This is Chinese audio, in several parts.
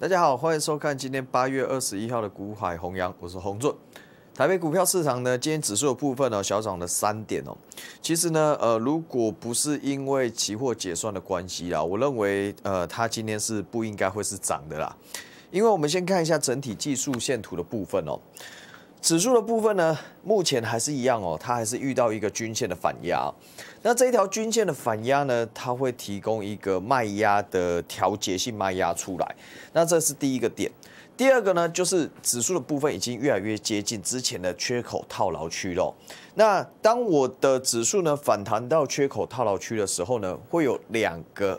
大家好，欢迎收看今天八月二十一号的股海弘扬，我是洪俊。台北股票市场呢，今天指数的部分呢，小涨了三点哦。其实呢，呃，如果不是因为期货结算的关系啊，我认为呃，它今天是不应该会是涨的啦。因为我们先看一下整体技术线图的部分哦。指数的部分呢，目前还是一样哦，它还是遇到一个均线的反压。那这一条均线的反压呢，它会提供一个卖压的调节性卖压出来。那这是第一个点。第二个呢，就是指数的部分已经越来越接近之前的缺口套牢区了。那当我的指数呢反弹到缺口套牢区的时候呢，会有两个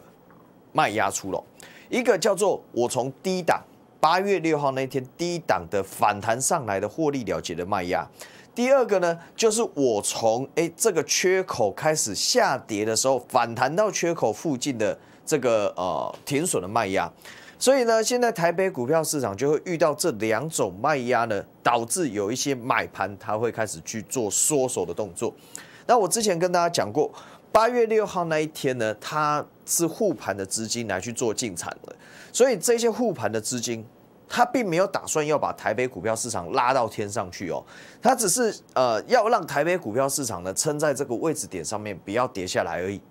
卖压出笼，一个叫做我从低档。八月六号那一天，低档的反弹上来的获利了结的卖压；第二个呢，就是我从哎这个缺口开始下跌的时候，反弹到缺口附近的这个呃停损的卖压。所以呢，现在台北股票市场就会遇到这两种卖压呢，导致有一些买盘它会开始去做缩手的动作。那我之前跟大家讲过，八月六号那一天呢，它是护盘的资金来去做进场的，所以这些护盘的资金。他并没有打算要把台北股票市场拉到天上去哦，他只是呃要让台北股票市场呢撑在这个位置点上面，不要跌下来而已。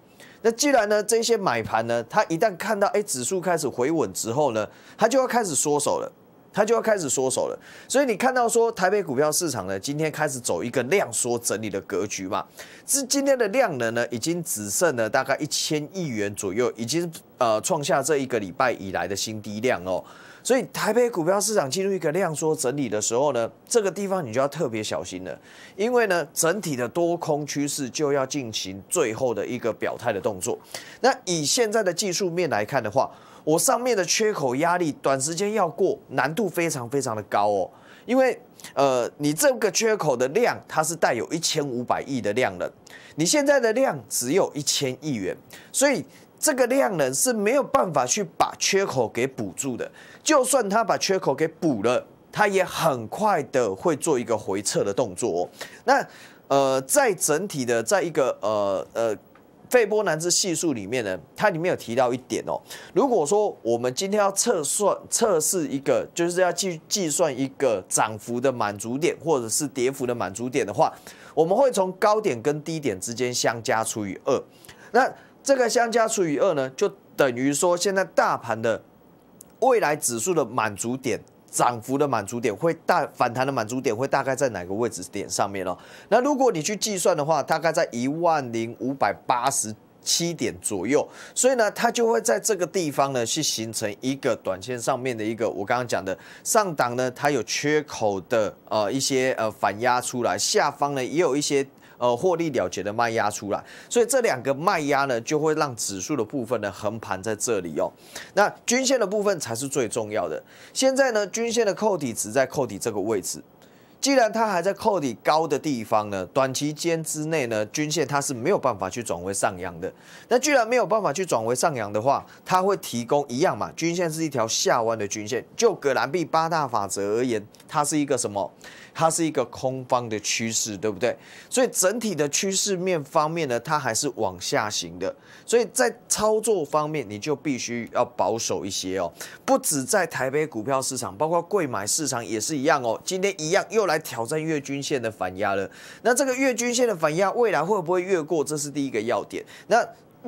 那既然呢这些买盘呢，他一旦看到哎指数开始回稳之后呢，他就要开始缩手了，他就要开始缩手了。所以你看到说台北股票市场呢今天开始走一个量缩整理的格局嘛？是今天的量能呢已经只剩了大概一千亿元左右，已经呃创下这一个礼拜以来的新低量哦。所以台北股票市场进入一个量缩整理的时候呢，这个地方你就要特别小心了，因为呢，整体的多空趋势就要进行最后的一个表态的动作。那以现在的技术面来看的话，我上面的缺口压力，短时间要过，难度非常非常的高哦，因为呃，你这个缺口的量，它是带有一千五百亿的量的，你现在的量只有一千亿元，所以。这个量呢是没有办法去把缺口给补住的，就算他把缺口给补了，他也很快的会做一个回撤的动作。哦。那呃，在整体的在一个呃呃费波南兹系数里面呢，它里面有提到一点哦，如果说我们今天要测算测试一个，就是要计计算一个涨幅的满足点或者是跌幅的满足点的话，我们会从高点跟低点之间相加除以二，那。这个相加除以二呢，就等于说现在大盘的未来指数的满足点，涨幅的满足点会大反弹的满足点会大概在哪个位置点上面哦？那如果你去计算的话，大概在一万零五百八十七点左右。所以呢，它就会在这个地方呢，去形成一个短线上面的一个我刚刚讲的上档呢，它有缺口的呃一些呃反压出来，下方呢也有一些。呃，获利了结的卖压出来，所以这两个卖压呢，就会让指数的部分呢横盘在这里哦。那均线的部分才是最重要的。现在呢，均线的扣底只在扣底这个位置，既然它还在扣底高的地方呢，短期间之内呢，均线它是没有办法去转为上扬的。那既然没有办法去转为上扬的话，它会提供一样嘛，均线是一条下弯的均线。就葛兰币八大法则而言，它是一个什么？它是一个空方的趋势，对不对？所以整体的趋势面方面呢，它还是往下行的。所以在操作方面，你就必须要保守一些哦。不止在台北股票市场，包括贵买市场也是一样哦。今天一样又来挑战月均线的反压了。那这个月均线的反压，未来会不会越过？这是第一个要点。那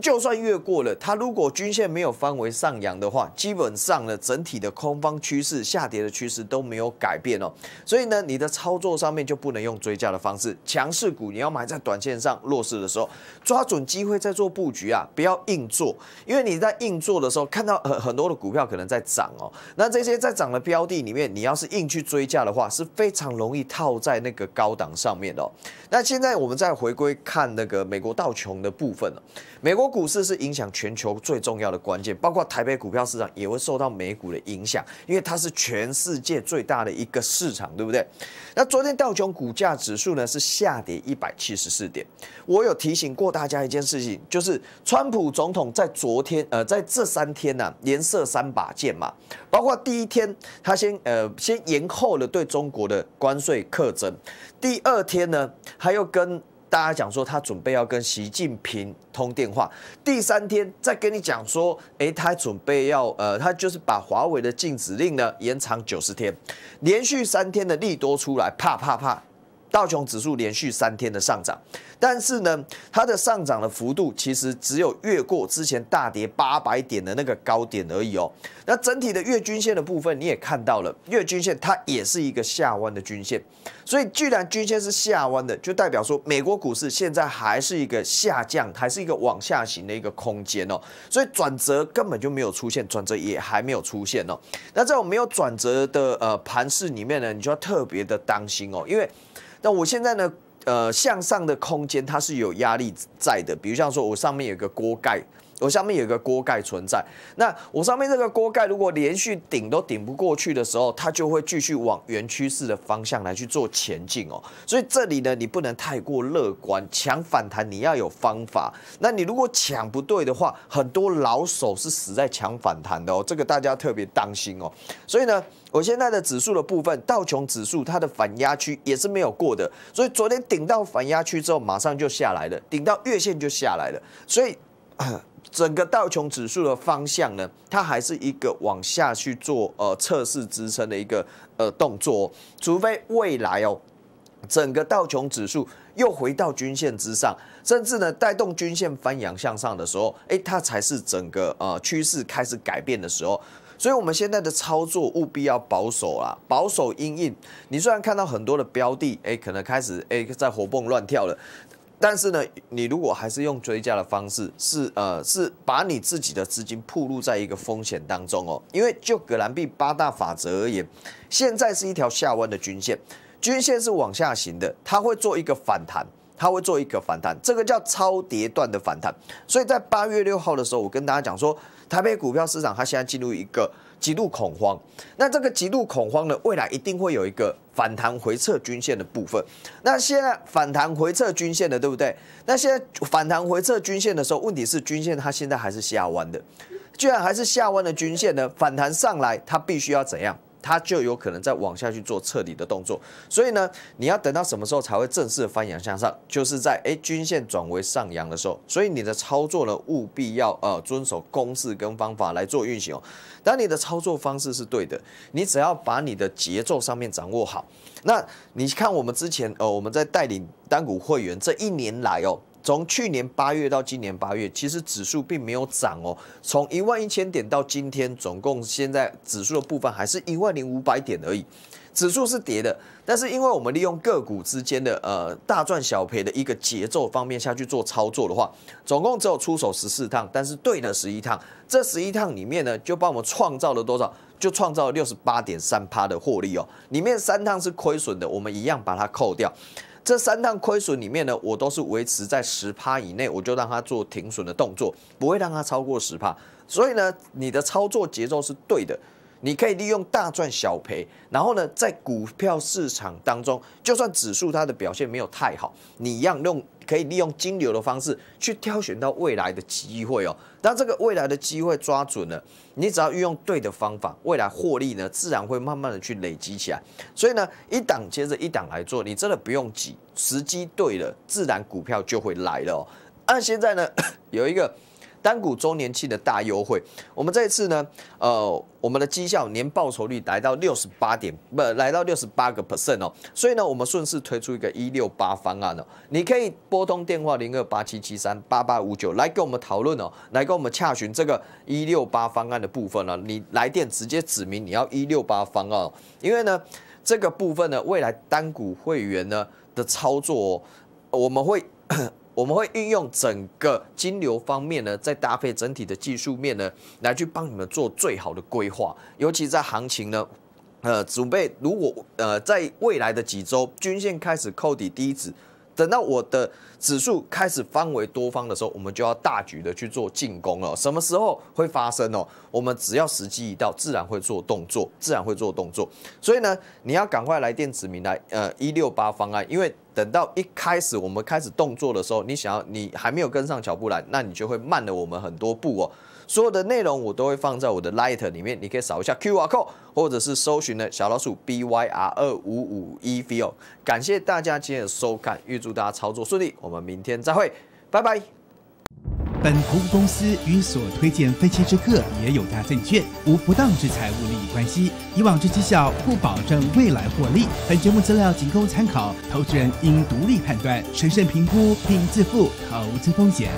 就算越过了它，如果均线没有翻为上扬的话，基本上呢，整体的空方趋势、下跌的趋势都没有改变哦。所以呢，你的操作上面就不能用追加的方式。强势股你要买在短线上，弱势的时候抓准机会再做布局啊，不要硬做。因为你在硬做的时候，看到很很多的股票可能在涨哦。那这些在涨的标的里面，你要是硬去追加的话，是非常容易套在那个高档上面的。那现在我们再回归看那个美国道琼的部分哦、美。国。国股市是影响全球最重要的关键，包括台北股票市场也会受到美股的影响，因为它是全世界最大的一个市场，对不对？那昨天道琼股价指数呢是下跌一百七十四点。我有提醒过大家一件事情，就是川普总统在昨天呃在这三天呢连射三把剑嘛，包括第一天他先呃先延后了对中国的关税课征，第二天呢他又跟大家讲说他准备要跟习近平通电话，第三天再跟你讲说，哎，他准备要呃，他就是把华为的禁止令呢延长九十天，连续三天的利多出来，啪啪啪，道琼指数连续三天的上涨，但是呢，它的上涨的幅度其实只有越过之前大跌八百点的那个高点而已哦。那整体的月均线的部分你也看到了，月均线它也是一个下弯的均线，所以既然均线是下弯的，就代表说美国股市现在还是一个下降，还是一个往下行的一个空间哦。所以转折根本就没有出现，转折也还没有出现哦。那在我没有转折的呃盘势里面呢，你就要特别的当心哦，因为。那我现在呢？呃，向上的空间它是有压力在的，比如像说我上面有个锅盖。我下面有一个锅盖存在，那我上面这个锅盖如果连续顶都顶不过去的时候，它就会继续往原趋势的方向来去做前进哦。所以这里呢，你不能太过乐观，抢反弹你要有方法。那你如果抢不对的话，很多老手是死在抢反弹的哦，这个大家特别当心哦。所以呢，我现在的指数的部分，道琼指数它的反压区也是没有过的，所以昨天顶到反压区之后马上就下来了，顶到月线就下来了，所以。整个道琼指数的方向呢，它还是一个往下去做呃测试支撑的一个呃动作，除非未来哦，整个道琼指数又回到均线之上，甚至呢带动均线翻阳向上的时候，哎，它才是整个呃趋势开始改变的时候。所以我们现在的操作务必要保守啊，保守阴影。你虽然看到很多的标的，哎，可能开始哎在活蹦乱跳了。但是呢，你如果还是用追加的方式，是呃是把你自己的资金曝露在一个风险当中哦。因为就格兰币八大法则而言，现在是一条下弯的均线，均线是往下行的，它会做一个反弹，它会做一个反弹，这个叫超跌段的反弹。所以在八月六号的时候，我跟大家讲说，台北股票市场它现在进入一个。极度恐慌，那这个极度恐慌呢，未来一定会有一个反弹回撤均线的部分。那现在反弹回撤均线的，对不对？那现在反弹回撤均线的时候，问题是均线它现在还是下弯的，居然还是下弯的均线呢？反弹上来它必须要怎样？它就有可能再往下去做彻底的动作，所以呢，你要等到什么时候才会正式翻阳向上？就是在哎均线转为上扬的时候。所以你的操作呢，务必要呃遵守公式跟方法来做运行哦。当你的操作方式是对的，你只要把你的节奏上面掌握好。那你看我们之前呃我们在带领单股会员这一年来哦。从去年八月到今年八月，其实指数并没有涨哦。从一万一千点到今天，总共现在指数的部分还是一万零五百点而已。指数是跌的，但是因为我们利用个股之间的呃大赚小赔的一个节奏方面下去做操作的话，总共只有出手十四趟，但是对了十一趟。这十一趟里面呢，就帮我们创造了多少？就创造了六十八点三趴的获利哦。里面三趟是亏损的，我们一样把它扣掉。这三趟亏损里面呢，我都是维持在十趴以内，我就让它做停损的动作，不会让它超过十趴。所以呢，你的操作节奏是对的。你可以利用大赚小赔，然后呢，在股票市场当中，就算指数它的表现没有太好，你一样用可以利用金牛的方式去挑选到未来的机会哦。当这个未来的机会抓准了，你只要运用对的方法，未来获利呢，自然会慢慢的去累积起来。所以呢，一档接着一档来做，你真的不用急，时机对了，自然股票就会来了。哦。按现在呢，有一个。单股周年庆的大优惠，我们这次呢，呃，我们的绩效年报酬率来到六十八点，不，来到六十八个 percent 哦。所以呢，我们顺势推出一个一六八方案哦。你可以拨通电话零二八七七三八八五九来跟我们讨论哦，来跟我们洽询这个一六八方案的部分哦。你来电直接指明你要一六八方案，因为呢，这个部分呢，未来单股会员呢的操作，我们会。我们会运用整个金流方面呢，再搭配整体的技术面呢，来去帮你们做最好的规划。尤其在行情呢，呃，准备如果呃，在未来的几周，均线开始扣底低值。等到我的指数开始翻为多方的时候，我们就要大局的去做进攻了。什么时候会发生哦？我们只要时机一到，自然会做动作，自然会做动作。所以呢，你要赶快来电子名单，呃，一六八方案。因为等到一开始我们开始动作的时候，你想要你还没有跟上脚步来，那你就会慢了我们很多步哦。所有的内容我都会放在我的 Light 里面，你可以扫一下 QR code，或者是搜寻的小老鼠 BYR 二五五一 V o 感谢大家今天的收看，预祝大家操作顺利，我们明天再会，拜拜。本服公司与所推荐分期之客也有大证券无不当之财务利益关系，以往之绩效不保证未来获利。本节目资料仅供参考，投资人应独立判断、审慎评估并自负投资风险。